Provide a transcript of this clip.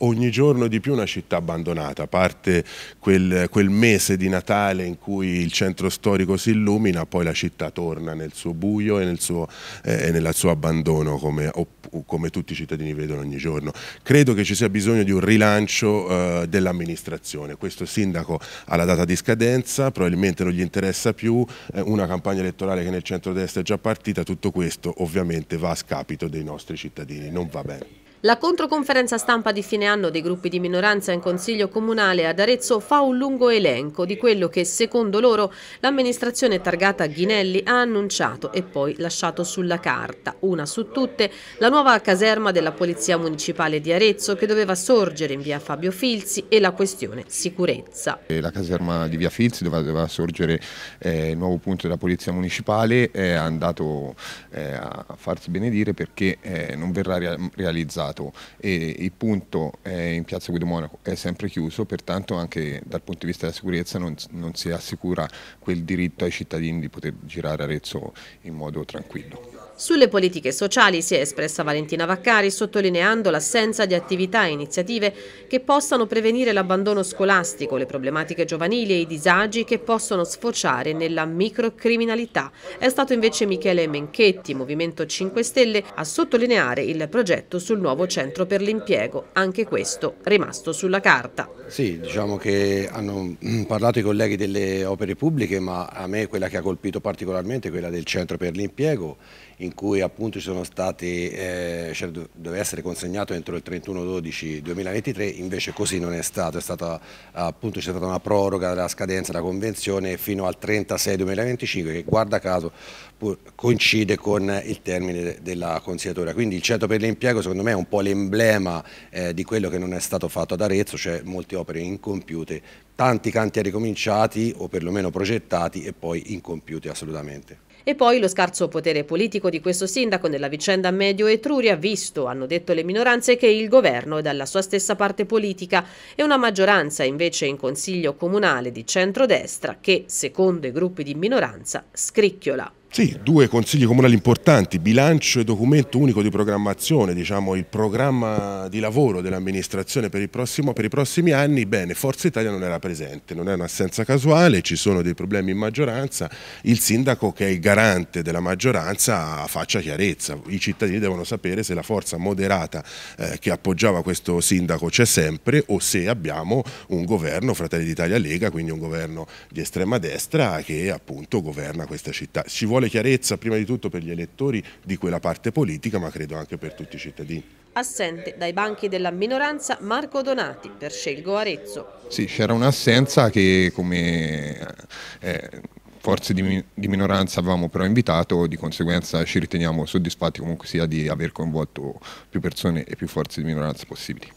ogni giorno di più una città abbandonata, a parte quel, quel, mese di Natale in cui il centro storico si illumina, poi la città torna nel suo buio e nel suo, eh, nel suo abbandono come, come, tutti i cittadini vedono ogni giorno. Credo che ci sia bisogno di un rilancio eh, dell'amministrazione, questo sindaco ha la data di scadenza, probabilmente non gli interessa più, eh, una campagna elettorale che nel centro-destra è già partita, tutto questo ovviamente va a scapito dei nostri cittadini, non va bene. La controconferenza stampa di fine anno dei gruppi di minoranza in Consiglio Comunale ad Arezzo fa un lungo elenco di quello che, secondo loro, l'amministrazione targata Ghinelli ha annunciato e poi lasciato sulla carta. Una su tutte, la nuova caserma della Polizia Municipale di Arezzo che doveva sorgere in via Fabio Filzi e la questione sicurezza. La caserma di via Filzi dove doveva sorgere eh, il nuovo punto della Polizia Municipale eh, è andato eh, a farsi benedire perché eh, non verrà realizzata stato e il punto in piazza Guido Monaco è sempre chiuso, pertanto anche dal punto di vista della sicurezza non, non si assicura quel diritto ai cittadini di poter girare Arezzo in modo tranquillo. Sulle politiche sociali si è espressa Valentina Vaccari sottolineando l'assenza di attività e iniziative che possano prevenire l'abbandono scolastico, le problematiche giovanili e i disagi che possono sfociare nella microcriminalità. È stato invece Michele Menchetti, Movimento 5 Stelle, a sottolineare il progetto sul nuovo centro per l'impiego, anche questo rimasto sulla carta. Sì, diciamo che hanno mm, parlato i colleghi delle opere pubbliche, ma a me quella che ha colpito particolarmente è quella del centro per l'impiego, in cui appunto ci sono stati, eh, cioè, doveva essere consegnato entro il 31-12-2023, invece così non è stato, è stata, appunto c'è stata una proroga della scadenza della convenzione fino al 36-2025 che guarda caso coincide con il termine della consigliatura. Quindi il centro per l'impiego secondo me è un po' l'emblema eh, di quello che non è stato fatto ad Arezzo, cioè molte opere incompiute, tanti cantieri ricominciati o perlomeno progettati e poi incompiuti assolutamente. E poi lo scarso potere politico di questo sindaco nella vicenda Medio Etruria, visto, hanno detto le minoranze, che il governo è dalla sua stessa parte politica e una maggioranza invece in consiglio comunale di centrodestra che, secondo i gruppi di minoranza, scricchiola. Sì, due consigli comunali importanti, bilancio e documento unico di programmazione, diciamo il programma di lavoro dell'amministrazione per, per, i prossimi anni, bene, Forza Italia non era presente, non è un'assenza casuale, ci sono dei problemi in maggioranza, il sindaco che è il garante della maggioranza faccia chiarezza, i cittadini devono sapere se la forza moderata eh, che appoggiava questo sindaco c'è sempre o se abbiamo un governo Fratelli d'Italia Lega, quindi un governo di estrema destra che appunto governa questa città. Ci vuole vuole chiarezza prima di tutto per gli elettori di quella parte politica, ma credo anche per tutti i cittadini. Assente dai banchi della minoranza Marco Donati per Scelgo Arezzo. Sì, c'era un'assenza che come... Eh, forze di, di, minoranza avevamo però invitato, di conseguenza ci riteniamo soddisfatti comunque sia di aver coinvolto più persone e più forze di minoranza possibili.